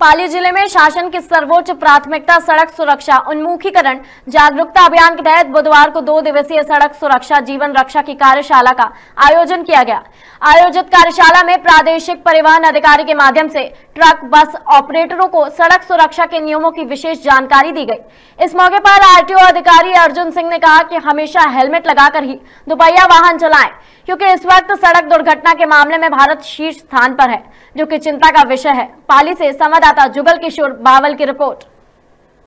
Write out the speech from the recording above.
पाली जिले में शासन की सर्वोच्च प्राथमिकता सड़क सुरक्षा उन्मुखीकरण जागरूकता अभियान के तहत बुधवार को दो दिवसीय सड़क सुरक्षा जीवन रक्षा की कार्यशाला का आयोजन किया गया आयोजित कार्यशाला में प्रादेशिक परिवहन अधिकारी के माध्यम से ट्रक बस ऑपरेटरों को सड़क सुरक्षा के नियमों की विशेष जानकारी दी गई इस मौके पर आरटीओ अधिकारी अर्जुन सिंह ने कहा कि हमेशा हेलमेट लगाकर ही दुपहिया वाहन चलाएं क्योंकि इस वक्त सड़क दुर्घटना के मामले में भारत शीर्ष स्थान पर है जो कि चिंता का विषय है पाली से संवाददाता जुगल किशोर बावल की रिपोर्ट